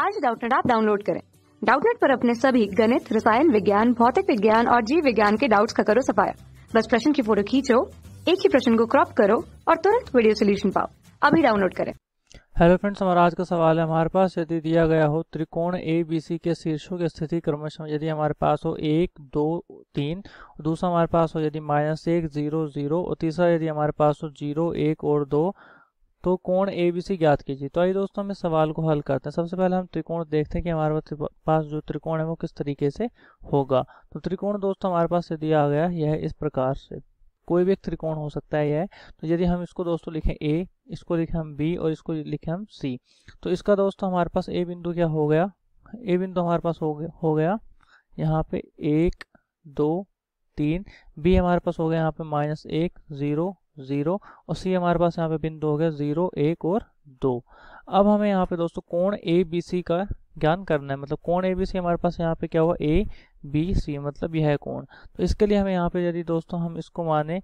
आज डाउटनेट आप डाउनलोड करें डाउटनेट पर अपने सभी गणित रसायन विज्ञान भौतिक विज्ञान और जीव विज्ञान के डाउट्स का करो सफाया बस प्रश्न की फोटो खींचो एक ही प्रश्न को क्रॉप करो और तुरंत वीडियो सोल्यूशन पाओ अभी डाउनलोड करें हेलो फ्रेंड्स हमारा आज का सवाल है हमारे पास यदि दिया गया हो त्रिकोण ए बी सी के शीर्षों की स्थिति क्रमशः यदि हमारे पास हो एक दो तीन दूसरा हमारे पास हो यदि माइनस एक जीरो जीरो और तीसरा यदि हमारे पास हो जीरो एक और दो तो कोण ए बी सी ज्ञात कीजिए तो आइए दोस्तों हम इस सवाल को हल करते हैं सबसे पहले हम त्रिकोण देखते हैं कि हमारे पास जो त्रिकोण है वो किस तरीके से होगा तो त्रिकोण दोस्तों हमारे पास यदि दिया गया यह इस प्रकार से कोई भी एक त्रिकोण हो सकता है यह तो यदि हम इसको दोस्तों लिखें ए इसको लिखें हम बी और इसको लिखें हम सी तो इसका दोस्तों हमारे पास ए बिंदु क्या हो गया ए बिंदु हमारे पास हो गया हो गया यहाँ पे एक दो तीन बी हमारे पास हो गया यहाँ पे माइनस एक ज़ीरो ज़ीरो और सी हमारे पास यहाँ पे बिंदु हो गया ज़ीरो एक और दो अब हमें यहाँ पे दोस्तों कोण ए बी सी का ज्ञान करना है मतलब कोण ए बी सी हमारे पास यहाँ पे क्या हुआ ए बी सी मतलब यह कोण तो इसके लिए हमें यहाँ पे यदि दोस्तों हम इसको माने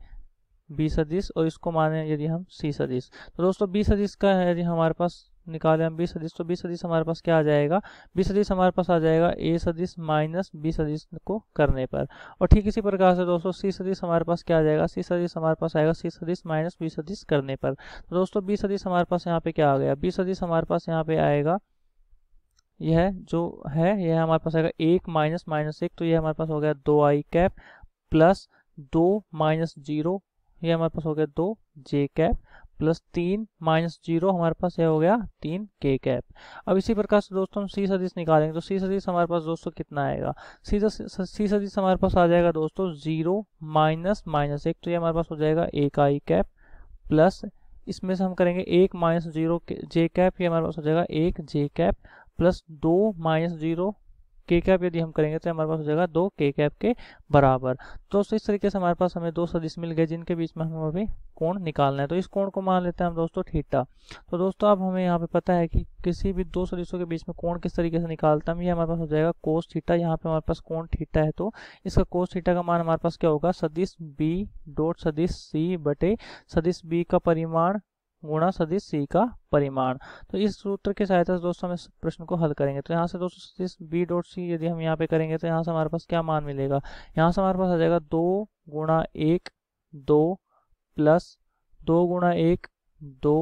बी सदिश और इसको माने यदि हम सी सदिश तो दोस्तों बी सदिश का है यदि हमारे पास निकाले हम बी सदिश तो बी सदिश हमारे पास क्या आ जाएगा बी सदिश हमारे पास आ जाएगा ए सदिश माइनस बी सदिश को करने पर और ठीक इसी प्रकार से दोस्तों सी सदिश हमारे पास क्या आ जाएगा सी सदिश हमारे पास आएगा सी सदिश माइनस बी सदिश करने पर तो दोस्तों बी सदिश हमारे पास यहाँ पे क्या आ गया बी सदिश हमारे पास यहाँ पे आएगा यह जो है यह हमारे पास आएगा एक माइनस माइनस एक तो यह हमारे पास हो गया दो आई कैप प्लस दो माइनस जीरो ये हमारे पास हो गया दो जे कैप प्लस तीन माइनस जीरो हमारे पास यह हो गया तीन के कैप अब इसी प्रकार से दोस्तों हम सी सदिश निकालेंगे तो सी सदिश हमारे पास दोस्तों कितना आएगा सी सी सदिश हमारे पास आ जाएगा दोस्तों जीरो माइनस माइनस एक तो ये हमारे पास हो जाएगा एक आई कैप प्लस इसमें से हम करेंगे एक माइनस जीरो जे कैप ये हमारे पास हो जाएगा एक जे कैप प्लस दो माइनस जीरो के कैप यदि हम करेंगे तो हमारे पास हो जाएगा दो के कैप के बराबर तो दोस्तों इस तरीके से हमारे पास हमें दो सदिश मिल गए जिनके बीच में हमें अभी कोण निकालना है तो इस कोण को मान लेते हैं हम दोस्तों थीटा तो दोस्तों अब हमें यहाँ पे पता है कि किसी भी दो सदिशों के बीच में कोण किस तरीके से निकालता हम ये हमारे पास हो जाएगा कोस थीटा यहाँ पे हमारे पास कोण थीटा है तो इसका कोस थीटा का मान हमारे पास क्या होगा सदिश बी डॉट सदिश सी बटे सदिश बी का परिमाण गुणा सदिश सी का परिमाण तो इस सूत्र की सहायता से दोस्तों हम इस प्रश्न को हल करेंगे तो यहाँ से दोस्तों सदिश बी डॉट सी यदि हम यहाँ पे करेंगे तो यहाँ से हमारे पास क्या मान मिलेगा यहाँ से हमारे पास आ जाएगा दो गुणा एक दो प्लस दो गुणा एक दो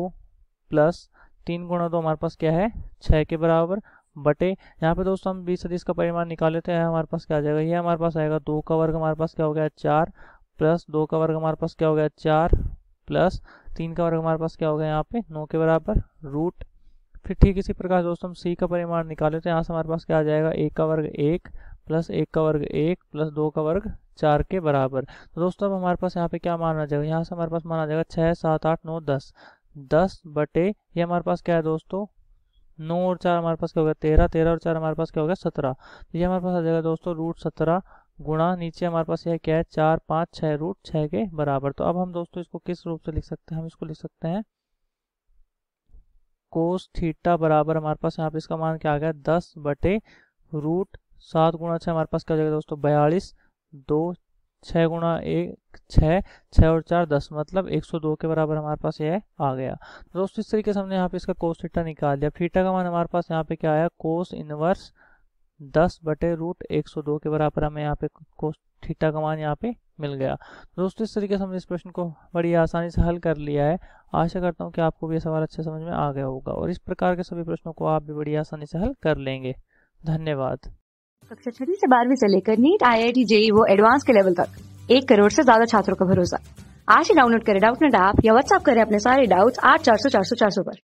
प्लस तीन गुणा दो हमारे पास क्या है छः के बराबर बटे यहाँ पे दोस्तों हम बीस सदिश का परिमाण निकाल लेते हैं हमारे पास क्या आ जाएगा ये हमारे पास आएगा दो का वर्ग हमारे पास क्या हो गया चार प्लस दो का वर्ग हमारे पास क्या हो गया चार प्लस तीन का वर्ग हमारे पास क्या होगा यहाँ पे नौ के बराबर रूट फिर ठीक इसी प्रकार दोस्तों हम सी का परिमाण निकाले तो यहाँ से हमारे पास क्या आ जाएगा एक का वर्ग एक प्लस एक का वर्ग एक प्लस दो का वर्ग चार के बराबर तो दोस्तों अब हमारे पास यहाँ पे क्या माना जाएगा यहाँ से हमारे पास माना जाएगा छः सात आठ नौ दस दस बटे ये हमारे पास क्या है दोस्तों नौ और चार हमारे पास क्या होगा तेरह तेरह और चार हमारे पास क्या होगा सत्रह तो ये हमारे पास आ जाएगा दोस्तों रूट सत्रह गुणा नीचे हमारे पास यह क्या है चार पाँच छः रूट छः के बराबर तो अब हम दोस्तों इसको किस रूप से लिख सकते हैं हम इसको लिख सकते हैं कोस थीटा बराबर हमारे पास यहाँ पे इसका मान क्या आ गया दस बटे रूट सात गुणा छः हमारे पास क्या हो जाएगा दोस्तों बयालीस दो छः गुणा एक छः छः और चार दस मतलब एक सौ दो के बराबर हमारे पास यह आ गया तो दोस्तों इस तरीके से हमने यहाँ पे इसका कोस थीटा निकाल लिया थीटा का मान हमारे पास यहाँ पे क्या आया कोस इनवर्स दस बटे रूट एक सौ दो के बराबर हमें यहाँ पे को थीटा का मान यहाँ पे मिल गया तो दोस्तों इस तरीके से हमने इस प्रश्न को बड़ी आसानी से हल कर लिया है आशा करता हूँ कि आपको भी यह सवाल अच्छे समझ में आ गया होगा और इस प्रकार के सभी प्रश्नों को आप भी बड़ी आसानी से हल कर लेंगे धन्यवाद कक्षा छठी से बारहवीं से लेकर NEET I I T JEE वो एडवांस के लेवल तक एक करोड़ से ज्यादा छात्रों का भरोसा आज ही डाउनलोड करें डाउट नेट ऐप या व्हाट्सअप करें अपने सारे डाउट्स आठ चार सौ चार सौ चार सौ पर